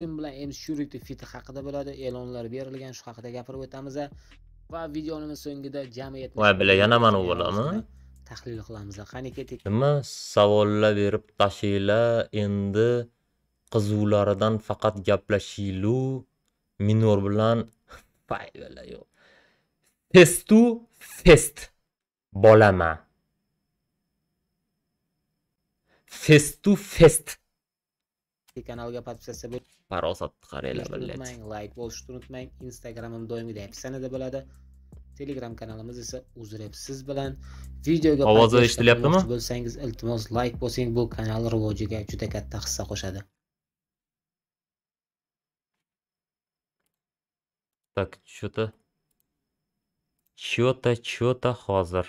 putin bilan m syurikni fiti haqida bo'ladi e'lonlar berilgan shu haqida gapirib o'tamiz va videoni so'ngida jamiyat voy bila yana mana bo'ladimi tahlil qilamiz qani ketik nima savollar berib tashinglar endi qizuvlaridan faqat gaplashilu minor bilan pay bila yo'q festu fest bolama festu fest kanalga podpisatsiya bo'ling farosat qaranglar millat layk bosishni unutmang instagramim doimgidek описанияda bo'ladi telegram kanalimiz esa uzrep siz bilan videoga ovoz eshitilyaptimi bo'lsangiz iltimos layk bosing bu kanal rivojiga juda katta hissa qo'shadi так что то что то что то hozir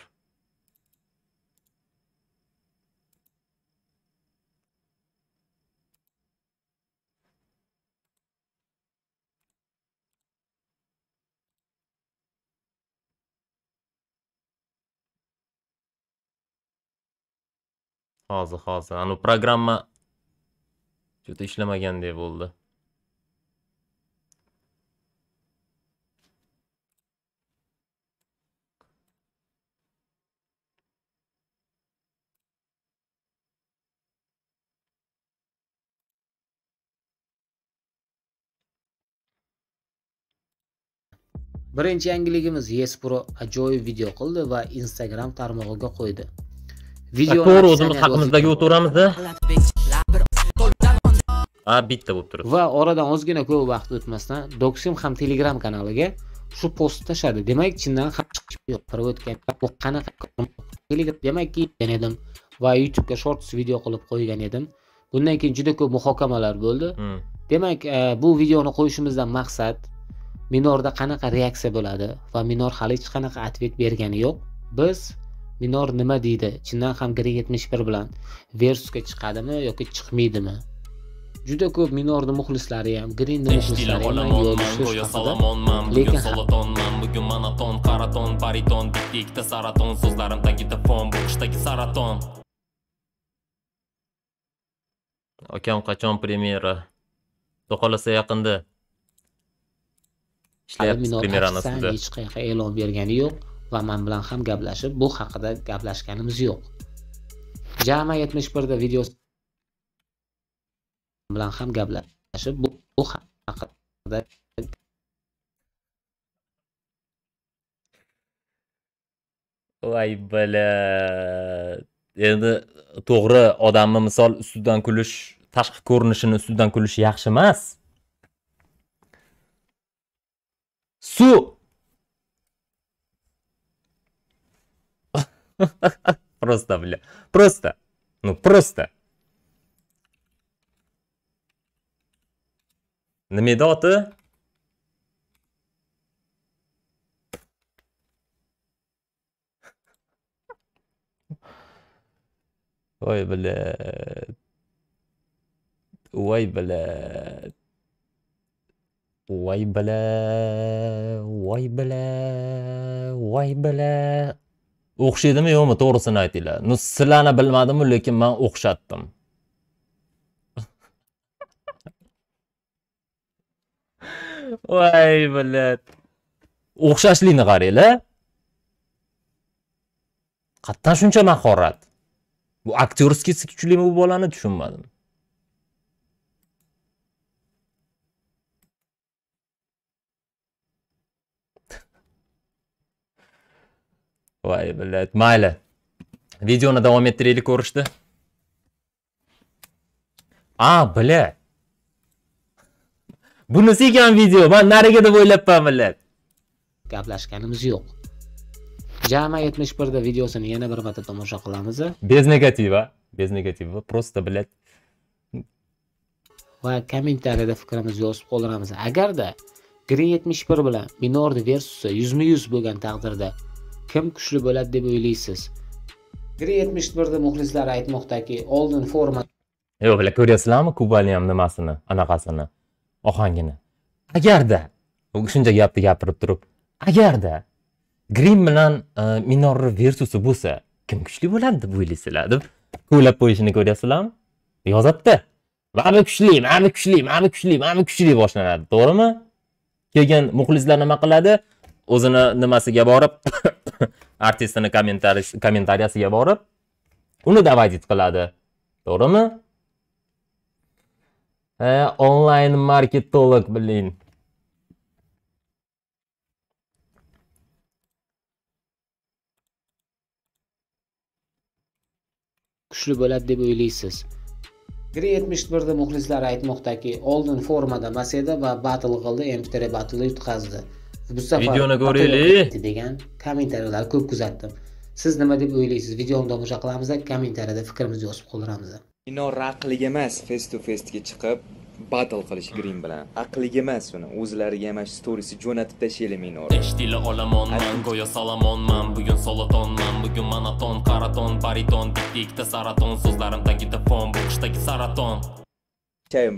hozir hozir anavi programma işleme ishlamaganday bo'ldi Birinchi yangiligimiz YesPro ajoyib video qildi va Instagram tarmog'iga qo'ydi. video to'g'ri o'zimiz haqimizdagi o'taveramizda ha bitta bo'lib turibdi va oradan ozgina ko'p vaqt o'tmasdan doksim ham telegram kanaliga shu postni tashladi demak chindan ham yo'q bu qanaqa demak ketgan edim va youtubega shorts video qilib qo'ygan edim bundan keyin juda ko'p muhokamalar bo'ldi hmm. demak e, bu videoni qo'yishimizdan maqsad minorda qanaqa reaksiya bo'ladi va minor hali hech qanaqa ответ bergani yo'q biz minor nima deydi chindan ham grek yetmish bir bilan versusga chiqadimi yoki chiqmaydimi juda ko'p minorni muxlislari ham grinni muxlislari ham go'yo salomonman bugun solotonman bugun monoton qaraton bariton bitta saraton so'zlarim tagida fon qishdagi saraton akam qachon premyera xudo xohlasa yaqinda ishlayapmiz premyerani ustida hech qayerga e'lon bergani yo'q va man bilan ham gaplashib bu haqida gaplashganimiz yo'q jami yetmish birda video bilan ham gaplashib bu, bu haqida voy bala endi to'g'ri odamni misol ustidan kulish tashqi ko'rinishini ustidan kulish yaxshi emas suv Просто, бля. Просто. Ну, просто. На медоты. Ой, бля, ой, бля, ой, бля, ой, бля, ой, бля. o'xshaydimi yo'qmi to'g'risini aytinglar ну sizlarni bilmadimu lekin man o'xshatdim voy блядь o'xshashlikni qaranglar qayerdan shuncha mahorat bu aktyorskiy kuchlimi bu bolani tushunmadim voy blat mayli videoni davom ettiraylik ko'rishdi. a blat bunisi ekan video Men nariga deb o'ylabman blat gaplashganimiz yo'q Jama 71 da videosini yana bir marta tomosha qilamiz Bez без негатива без негатива prosta, блять va kommentariyada fikrimizni yozib qoldiramiz agarda Green 71 bilan minord versusi yuzma 100 bo'lgan taqdirda kim kuchli bo'ladi deb o'ylaysiz gri yetmish birni muxlislar aytmoqdaki oldin forma yo'q bular ko'ryapsizlarmi kubani ham nimasini anaqasini ohangini agarda shuncha gapni gapirib turib agarda grim bilan e, minorni versusi bo'lsa kim kuchli bo'ladi deb o'ylaysizlar deb kovlab qo'yishini ko'ryapsizlarmi yozadida mana kuchli mana kuchli mana kuchli mana kuchli boshlanadi to'g'rimi keyin muxlislar nima qiladi o'zini nimasiga borib artistini kommentariyasiga borib uni davodit qiladi to'g'rimi e, onlayn marketolog blin kuchli bo'ladi deb o'ylaysiz gri yetmish birda muxlislar aytmoqdaki oldin formada maseda va battle qildi mtr battle yutqazdi bu safar videoni ko'raylik degan kommentariyalar ko'p kuzatdim siz nima deb o'ylaysiz videoni tomosha qilamiz kommentariyada fikrimizni yozib qoldiramiz ino aqliga emas face to face'ga chiqib battle qilish grin bilan aqliga emas uni o'zlariga mana shu storisni jo'natib tashlaylik meni eshitila olamonman go'yo salomonman bugun solotonman bugun monoton qaraton bariton bitta ikkita saraton so'zlarim tagida fon bu qishdagi saraton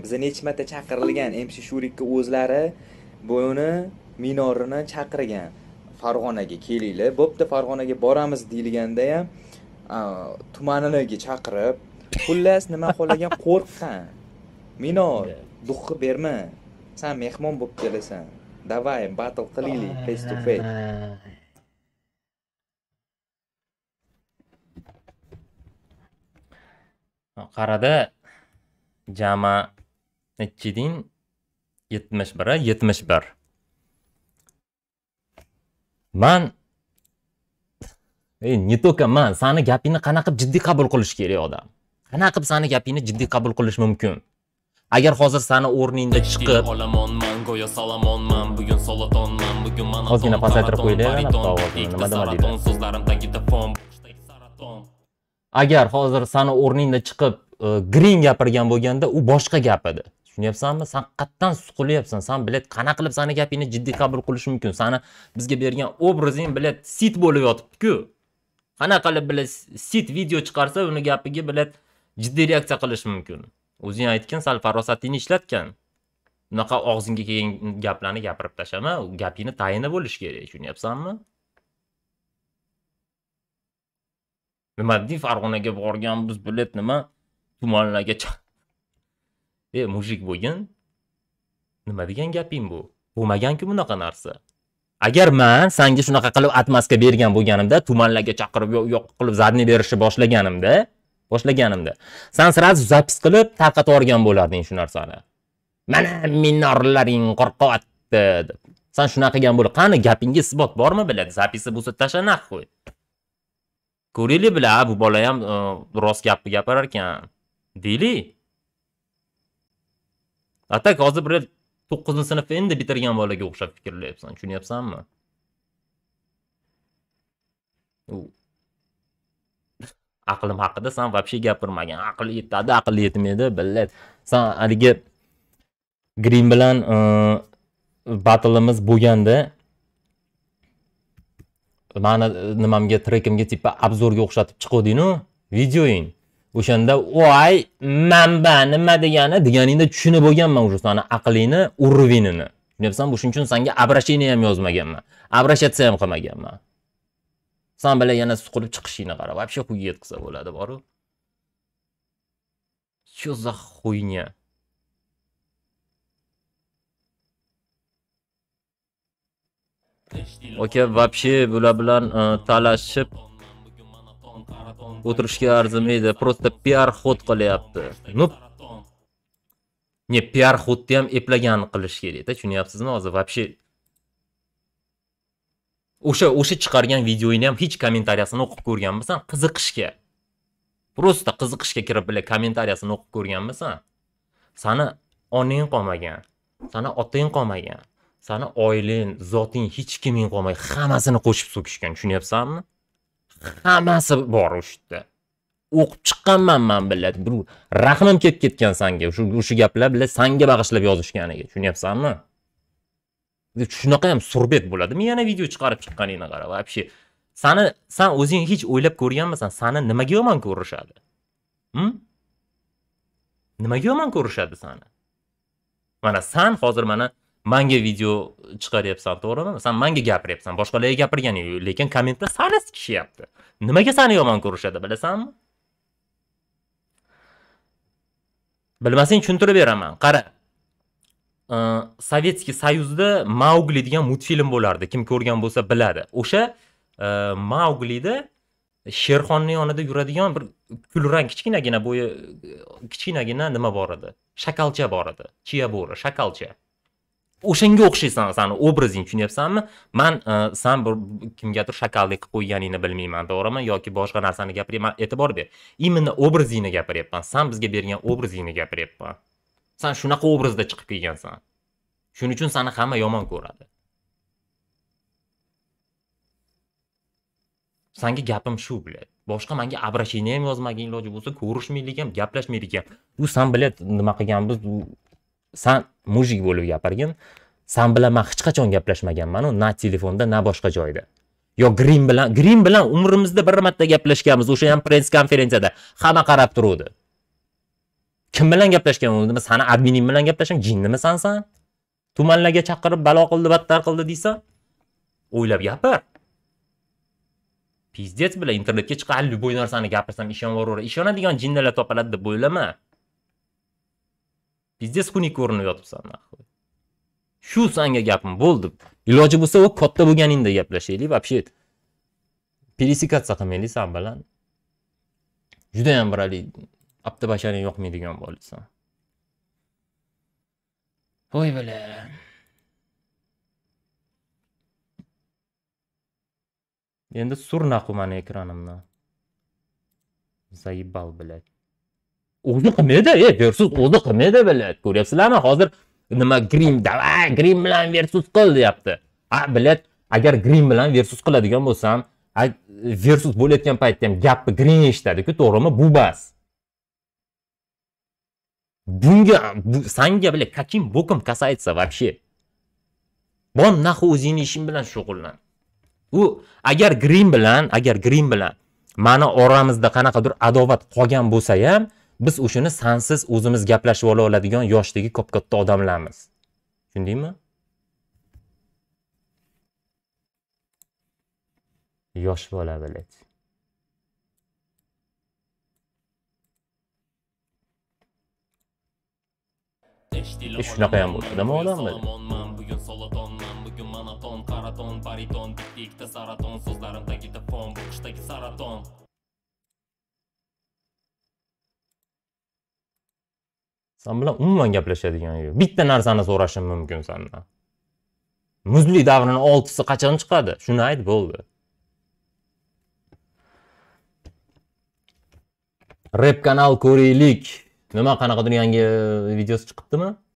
bizni necha marta chaqirilgan mc shurikka o'zlari buni minorini chaqirgan farg'onaga kelinglar bo'pti farg'onaga boramiz deyilganda ham tumanilarga chaqirib xullas nima xohlagan qo'rqqan minor duxi berma san mehmon bo'lib kelasan давай battle qilaylik face to face qarada jami nechi yetmish biri yetmish bir man ey не только man sani gapingni qanaqa qilib jiddiy qabul qilish kerak odam qanaqa qilib sani gapingni jiddiy qabul qilish mumkin agar hozir sani o'rningda chiqib olamonman go'yo salomonman bugun solatonman bugun man ozgina pasaytirib qo'yinglar agar hozir sani o'rningda chiqib e, grin gapirgan bo'lganda u boshqa gap edi tushunyapsanmi san qayerdan suqilyapsan san bilet qanaqa qilib sani gapingni jiddiy qabul qilish mumkin sani bizga bergan obrazing bilet sit bo'lib yotibdiku qanaqa qilib bilet sit video chiqarsa uni gapiga bilet jiddiy reaksiya qilish mumkin o'zing aytgin sal farosatingni ishlatgan unaqa og'zingga kelgan gaplarni gapirib tashlama gapingni tayini bo'lishi kerak tushunyapsanmi nima deb farg'onaga borganmiz bilet nima tumanlarga e mujik bo'lgin nima degan gaping bu bo'lmaganku bunaqa narsa agar man sanga shunaqa qilib atmosfera bergan bo'lganimda tumanlarga chaqirib yo'q yo'q qilib задний berishni boshlaganimda boshlaganimda san сразу zapis qilib tarqatib yuborgan bo'larding shu narsani mana minorlaring qo'rqyapti deb san shunaqa qilgan bo'l qani gapingga isbot bormi biladi zapisi bo'lsa tashla qo'y ko'raylik bilar, bu bola ham e, rost gapni gapirar ekan deylik atak hozir bir 9 sinfni endi bitirgan bolaga o'xshab fikrlayapsan tushunyapsanmi u aqlim haqida san вообще gapirmagan aql yetadi aql yetmaydi billat san haligi Green bilan e, battle'imiz bo'lganda mani nimamga trekimga типа обзорga o'xshatib chiqavdingu videoing o'shanda voy manba nima degani deganingda tushunib bo'lganman уже sani aqlingni уровеньini tushunyapsanmi shuning uchun sanga обращение ham yozmaganman обращаться ham qilmaganman san bilan yana suqilib chiqishingni qara вообще хуйga yetqizsa bo'ladi boru что за хуйня oka okay, вообще bular bilan э, talashib o'tirishga arzimaydi просто piar xod qilyapti ну не piar xodni ham eplagan qilish kerakda tushunyapsizmi hozir вообще o'sha o'sha chiqargan videoni ham hech kommentariyasini o'qib ko'rganmisan qiziqishga просто qiziqishga kirib bile kommentariyasini o'qib ko'rganmisan sani onang qolmagan sani otang qolmagan sani oilang zoting hech kiming qolmagan hammasini qo'shib so'kishgan tushunyapsanmi hammasi bor ushda o'qib chiqqanman man billat bir rahmim kelib ketgan sanga shu o'sha gaplar bilan sanga bag'ishlab yozishganiga tushunyapsanmi shunaqa ham surbet bo'ladimi yana video chiqarib chiqqaningni qara вообще sani san o'zing hech o'ylab ko'rganmisan sani nimaga yomon ko'rishadi hm? nimaga yomon ko'rishadi sani mana san hozir mana manga video chiqaryapsan to'g'rimi san manga gapiryapsan boshqalarga gapirgani yo'q lekin kommentda sani sikishyapti nimaga sani yomon ko'rishadi bilasanmi bilmasang tushuntirib beraman qara e, sovetskiy союзda maugli degan multfilm bo'lardi kim ko'rgan bo'lsa biladi o'sha e, mauglida sherxonni yonida yuradigan bir kulrang kichkinagina bo'yi kichkinagina nima bor edi shakalcha bor edi chiya bo'ri shakalcha o'shanga o'xshaysan sani obrazing tushunyapsanmi man e, san bir kimgadir shakallik qilib qo'yganingni bilmayman to'g'rimi yoki boshqa narsani gapiryapman e'tibor ber именно obrazingni gapiryapman san bizga bergan obrazingni gapiryapman san shunaqa obrazda chiqib kelgansan shuning uchun seni hamma yomon ko'radi sanga gapim shu блядь boshqa manga обращение ham yozmagin iloji bo'lsa ko'rishmaylik ham gaplashmaylik ham u san блядь nima qilganmiz san mujik bo'lib gapirgin san bilan man hech qachon gaplashmaganmanu na telefonda na boshqa joyda yo grin bilan grin bilan umrimizda bir marta gaplashganmiz o'sha ham press konferensiyada hamma qarab turuvdi kim bilan gaplashgan nima sani admining bilan gaplashgan jinnimisan san tumanlarga chaqirib balo qildi battar qildi deysan o'ylab gapir pizdets bilan internetga chiqib любой narsani gapirsam ishonaveradi ishonadigan jinnilar topiladi deb o'ylama pizdes xunuk ko'rinib yotibsan нахуй shu sanga gapim bo'ldi iloji bo'lsa u katta bo'lganingda gaplashaylik вообще пересекаться qilmaylik san bilan judayam bir haligi apta basharing yoqmaydigan bo'lsan voy bala endi sur naqu mani ekranimni заебал блять o'zi qilmaydi e versus o'zi qilmaydi блядь ko'ryapsizlarmi hozir nima grim давай grim bilan versus qil deyapti a блядь agar grim bilan versus qiladigan bo'lsam versus bo'layotgan paytda ham gapni grin eshitadiku to'g'rimi bu bas bunga bu, sanga бля каким боком касается вообще bor nahu o'zingni ishing bilan shug'ullan u agar grim bilan agar grim bilan mani oramizda qanaqadir adovat qolgan bo'lsa ham biz o'shani sansiz o'zimiz gaplashib ola oladigan yoshdagi kop katta odamlarmiz tushundingmi yosh bola блядь e, shunaqa ham bo'ladi nima odam bugun solatonman bugun monoton qaraton bariton bitta ikkita saraton so'zlarimdagi dafon bu qishdagi saraton san bilan umuman gaplashadigan yo'q bitta narsani so'rashim mumkin sandan muzli davrini oltisi qachon chiqadi shuni ayt bo'ldi rep kanal ko'raylik nima qanaqadir yangi videosi chiqibdimi